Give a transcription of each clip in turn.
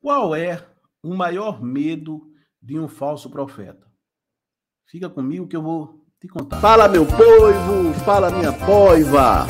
Qual é o maior medo de um falso profeta? Fica comigo que eu vou te contar. Fala, meu povo! Fala, minha poiva!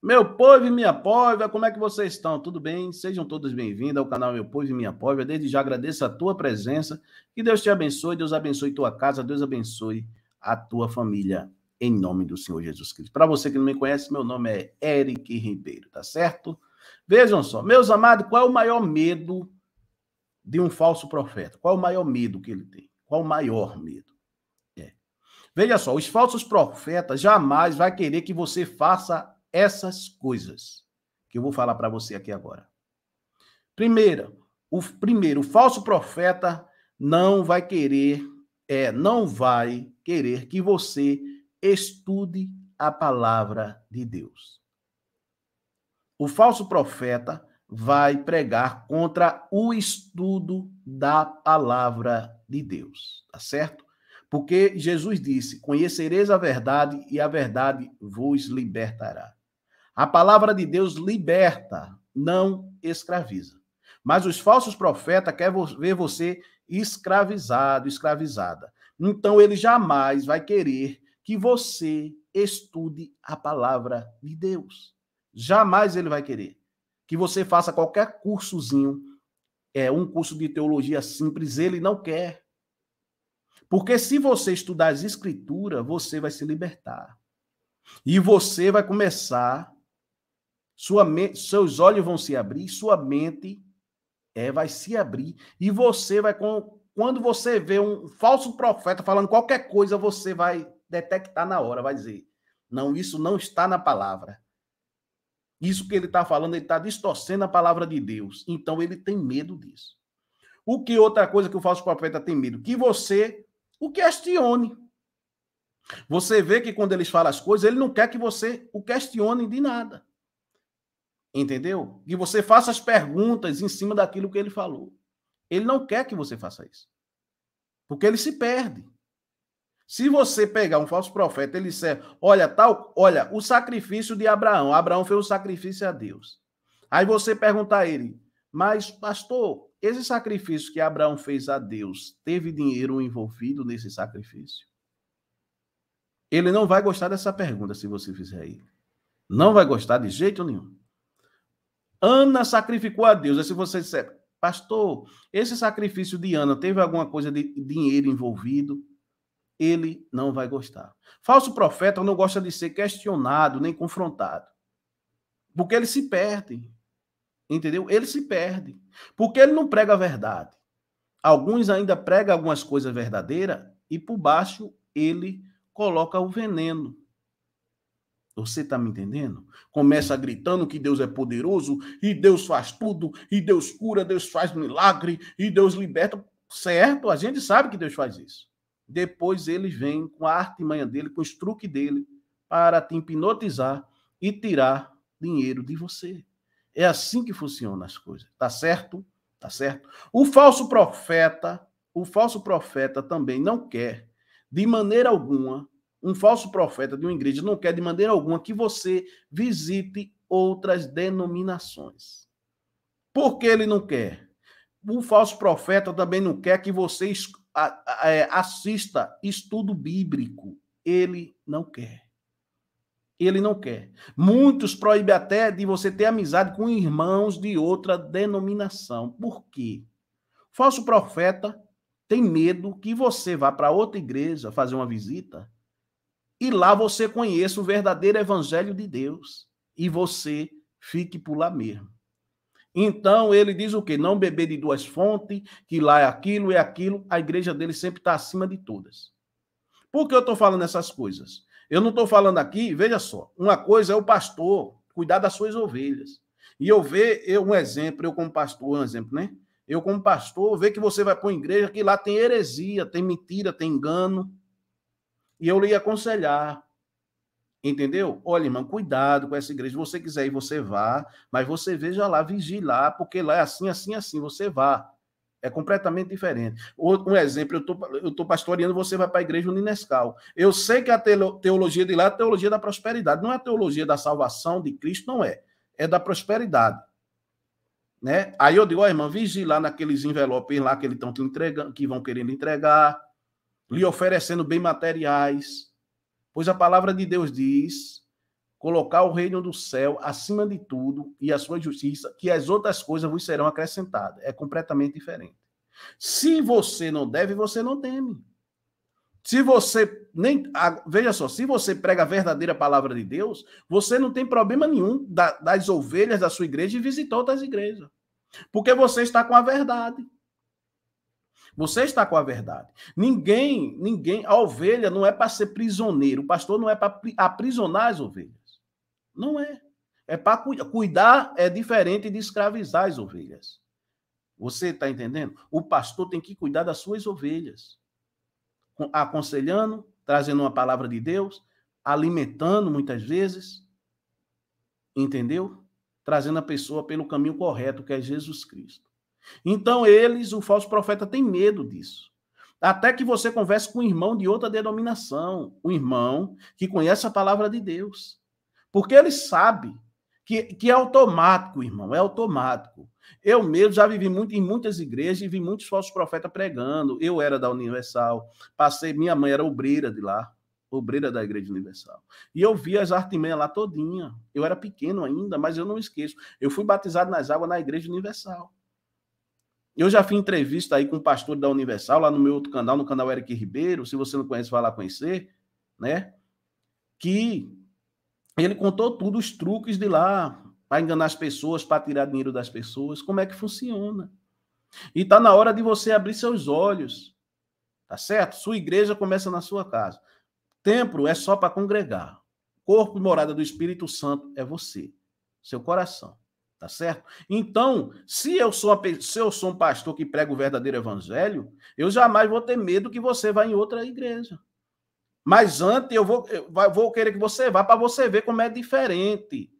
Meu povo e minha poiva, como é que vocês estão? Tudo bem? Sejam todos bem-vindos ao canal Meu Povo e Minha Poiva. Desde já agradeço a tua presença. Que Deus te abençoe, Deus abençoe tua casa, Deus abençoe a tua família em nome do Senhor Jesus Cristo. Para você que não me conhece, meu nome é Eric Ribeiro, tá certo? Vejam só, meus amados, qual é o maior medo de um falso profeta? Qual é o maior medo que ele tem? Qual é o maior medo? É. Veja só, os falsos profetas jamais vai querer que você faça essas coisas que eu vou falar para você aqui agora. Primeira, o primeiro, o falso profeta não vai querer é, não vai querer que você estude a palavra de Deus. O falso profeta vai pregar contra o estudo da palavra de Deus, tá certo? Porque Jesus disse: Conhecereis a verdade e a verdade vos libertará. A palavra de Deus liberta, não escraviza. Mas os falsos profetas querem ver você escravizado, escravizada. Então ele jamais vai querer que você estude a palavra de Deus. Jamais ele vai querer que você faça qualquer cursozinho, é um curso de teologia simples, ele não quer. Porque se você estudar as escrituras, você vai se libertar. E você vai começar sua seus olhos vão se abrir, sua mente é, vai se abrir e você vai com... quando você vê um falso profeta falando qualquer coisa, você vai detectar na hora, vai dizer: não, isso não está na palavra. Isso que ele está falando, ele está distorcendo a palavra de Deus. Então ele tem medo disso. O que outra coisa que o falso profeta tem medo? Que você o questione. Você vê que quando eles falam as coisas, ele não quer que você o questione de nada. Entendeu? Que você faça as perguntas em cima daquilo que ele falou. Ele não quer que você faça isso. Porque ele se perde. Se você pegar um falso profeta, ele disser, olha, tal, olha, o sacrifício de Abraão, Abraão fez o sacrifício a Deus. Aí você perguntar a ele, mas pastor, esse sacrifício que Abraão fez a Deus, teve dinheiro envolvido nesse sacrifício? Ele não vai gostar dessa pergunta se você fizer aí. Não vai gostar de jeito nenhum. Ana sacrificou a Deus. Aí se você disser, pastor, esse sacrifício de Ana teve alguma coisa de dinheiro envolvido? ele não vai gostar. Falso profeta não gosta de ser questionado nem confrontado. Porque ele se perde. Entendeu? Ele se perde. Porque ele não prega a verdade. Alguns ainda pregam algumas coisas verdadeiras e por baixo ele coloca o veneno. Você está me entendendo? Começa gritando que Deus é poderoso e Deus faz tudo, e Deus cura, Deus faz milagre, e Deus liberta. Certo, a gente sabe que Deus faz isso. Depois ele vem com a artimanha dele, com o truque dele, para te hipnotizar e tirar dinheiro de você. É assim que funcionam as coisas. Tá certo? Tá certo? O falso profeta, o falso profeta também não quer, de maneira alguma, um falso profeta de uma igreja não quer de maneira alguma que você visite outras denominações. Por que ele não quer? O falso profeta também não quer que você é, assista estudo bíblico. Ele não quer. Ele não quer. Muitos proíbem até de você ter amizade com irmãos de outra denominação. Por quê? Falso profeta tem medo que você vá para outra igreja fazer uma visita e lá você conheça o verdadeiro evangelho de Deus e você fique por lá mesmo. Então ele diz o quê? Não beber de duas fontes, que lá é aquilo e é aquilo. A igreja dele sempre está acima de todas. Por que eu estou falando essas coisas? Eu não estou falando aqui, veja só, uma coisa é o pastor cuidar das suas ovelhas. E eu ver eu, um exemplo, eu como pastor, um exemplo, né? Eu como pastor, ver que você vai para uma igreja que lá tem heresia, tem mentira, tem engano. E eu lhe aconselhar, Entendeu? Olha, irmão, cuidado com essa igreja. Se você quiser ir, você vá, mas você veja lá, vigie lá, porque lá é assim, assim, assim, você vá. É completamente diferente. Outro, um exemplo, eu tô, estou pastoreando, você vai para a igreja Uninescal. Eu sei que a teologia de lá é a teologia da prosperidade, não é a teologia da salvação de Cristo, não é. É da prosperidade. Né? Aí eu digo, ó, irmão, vigie lá naqueles envelopes lá que eles estão te entregando, que vão querendo entregar, lhe oferecendo bem materiais. Pois a palavra de Deus diz: colocar o reino do céu acima de tudo e a sua justiça, que as outras coisas vos serão acrescentadas. É completamente diferente. Se você não deve, você não teme. Se você nem veja só, se você prega a verdadeira palavra de Deus, você não tem problema nenhum das ovelhas da sua igreja e visitar outras igrejas, porque você está com a verdade. Você está com a verdade. Ninguém, ninguém, a ovelha não é para ser prisioneiro, o pastor não é para aprisionar as ovelhas. Não é. É para cuidar, cuidar é diferente de escravizar as ovelhas. Você está entendendo? O pastor tem que cuidar das suas ovelhas, aconselhando, trazendo uma palavra de Deus, alimentando muitas vezes, entendeu? Trazendo a pessoa pelo caminho correto, que é Jesus Cristo. Então, eles, o falso profeta, tem medo disso. Até que você converse com um irmão de outra denominação, um irmão que conhece a palavra de Deus. Porque ele sabe que, que é automático, irmão, é automático. Eu mesmo já vivi muito, em muitas igrejas e vi muitos falsos profetas pregando. Eu era da Universal, passei, minha mãe era obreira de lá, obreira da Igreja Universal. E eu vi as artimanhas lá todinha. Eu era pequeno ainda, mas eu não esqueço. Eu fui batizado nas águas na Igreja Universal. Eu já fiz entrevista aí com o um pastor da Universal, lá no meu outro canal, no canal Eric Ribeiro. Se você não conhece, vai lá conhecer, né? Que ele contou tudo, os truques de lá, para enganar as pessoas, para tirar dinheiro das pessoas, como é que funciona. E está na hora de você abrir seus olhos, tá certo? Sua igreja começa na sua casa. Templo é só para congregar. Corpo e morada do Espírito Santo é você, seu coração tá certo? Então, se eu sou, se eu sou um pastor que prega o verdadeiro evangelho, eu jamais vou ter medo que você vá em outra igreja. Mas antes eu vou, eu vou querer que você vá para você ver como é diferente.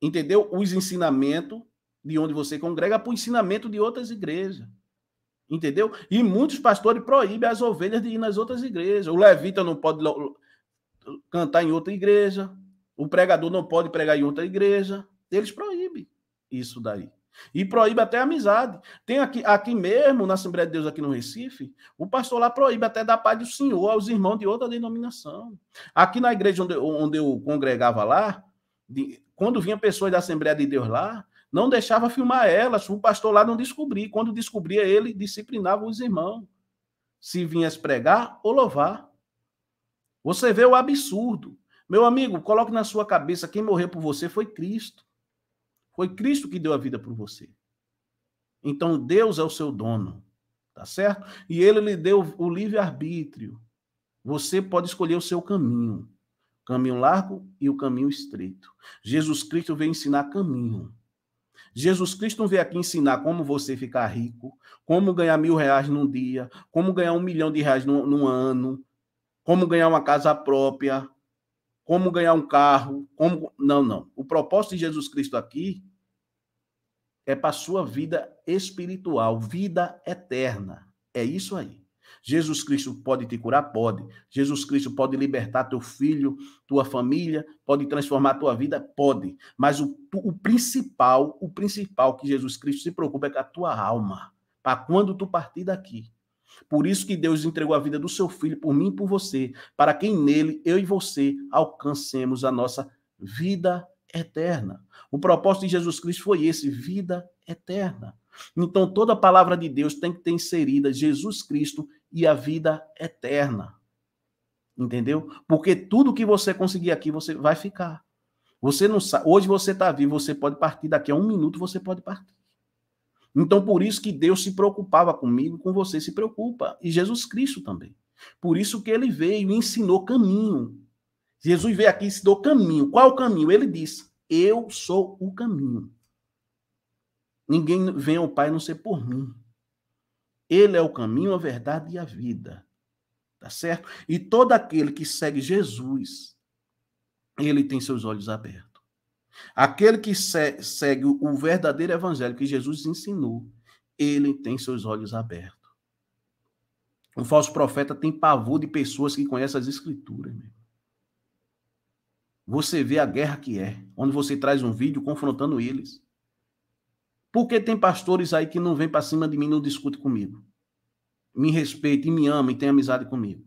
Entendeu? Os ensinamentos de onde você congrega para o ensinamento de outras igrejas. Entendeu? E muitos pastores proíbem as ovelhas de ir nas outras igrejas. O levita não pode cantar em outra igreja. O pregador não pode pregar em outra igreja. Eles proíbem isso daí. E proíbe até a amizade. Tem aqui, aqui mesmo, na Assembleia de Deus, aqui no Recife, o pastor lá proíbe até dar paz do Senhor aos irmãos de outra denominação. Aqui na igreja onde, onde eu congregava lá, de, quando vinha pessoas da Assembleia de Deus lá, não deixava filmar elas, o pastor lá não descobria. Quando descobria, ele disciplinava os irmãos. Se vinhas pregar ou louvar. Você vê o absurdo. Meu amigo, coloque na sua cabeça: quem morreu por você foi Cristo. Foi Cristo que deu a vida por você. Então Deus é o seu dono, tá certo? E ele lhe deu o livre-arbítrio. Você pode escolher o seu caminho. caminho largo e o caminho estreito. Jesus Cristo veio ensinar caminho. Jesus Cristo não veio aqui ensinar como você ficar rico, como ganhar mil reais num dia, como ganhar um milhão de reais num, num ano, como ganhar uma casa própria, como ganhar um carro, como. Não, não. O propósito de Jesus Cristo aqui é para a sua vida espiritual, vida eterna. É isso aí. Jesus Cristo pode te curar? Pode. Jesus Cristo pode libertar teu filho, tua família, pode transformar tua vida? Pode. Mas o, o principal, o principal que Jesus Cristo se preocupa é com a tua alma, para quando tu partir daqui. Por isso que Deus entregou a vida do seu filho por mim e por você, para quem nele, eu e você, alcancemos a nossa vida eterna. O propósito de Jesus Cristo foi esse: vida eterna. Então, toda a palavra de Deus tem que ter inserida Jesus Cristo e a vida eterna. Entendeu? Porque tudo que você conseguir aqui, você vai ficar. Você não sabe. Hoje você está vivo, você pode partir. Daqui a um minuto você pode partir. Então, por isso que Deus se preocupava comigo, com você se preocupa. E Jesus Cristo também. Por isso que ele veio e ensinou caminho Jesus veio aqui e ensinou o caminho. Qual o caminho? Ele disse: Eu sou o caminho. Ninguém vem ao Pai não ser por mim. Ele é o caminho, a verdade e a vida. Tá certo? E todo aquele que segue Jesus, ele tem seus olhos abertos. Aquele que segue o verdadeiro evangelho que Jesus ensinou, ele tem seus olhos abertos. Um falso profeta tem pavor de pessoas que conhecem as escrituras. Meu você vê a guerra que é, onde você traz um vídeo confrontando eles. Por que tem pastores aí que não vêm para cima de mim, e não discute comigo? Me respeita e me ama e tem amizade comigo.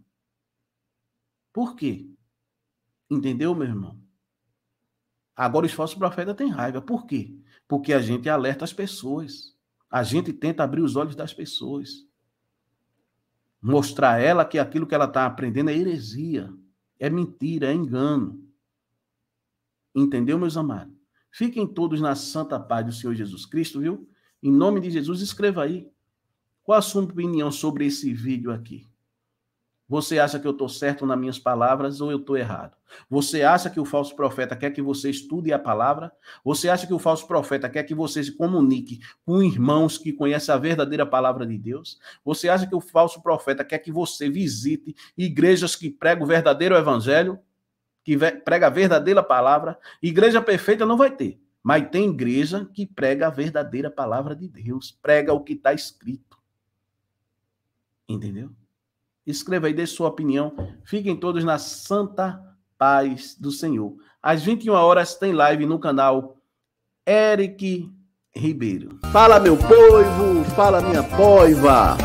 Por quê? Entendeu, meu irmão? Agora os falsos profetas têm raiva. Por quê? Porque a gente alerta as pessoas. A gente tenta abrir os olhos das pessoas. Mostrar a ela que aquilo que ela está aprendendo é heresia, é mentira, é engano. Entendeu, meus amados? Fiquem todos na santa paz do Senhor Jesus Cristo, viu? Em nome de Jesus, escreva aí. Qual a sua opinião sobre esse vídeo aqui? Você acha que eu estou certo nas minhas palavras ou eu estou errado? Você acha que o falso profeta quer que você estude a palavra? Você acha que o falso profeta quer que você se comunique com irmãos que conhecem a verdadeira palavra de Deus? Você acha que o falso profeta quer que você visite igrejas que pregam o verdadeiro evangelho? que prega a verdadeira palavra. Igreja perfeita não vai ter, mas tem igreja que prega a verdadeira palavra de Deus, prega o que está escrito. Entendeu? Escreva aí, dê sua opinião. Fiquem todos na santa paz do Senhor. Às 21 horas tem live no canal Eric Ribeiro. Fala, meu povo! Fala, minha poiva!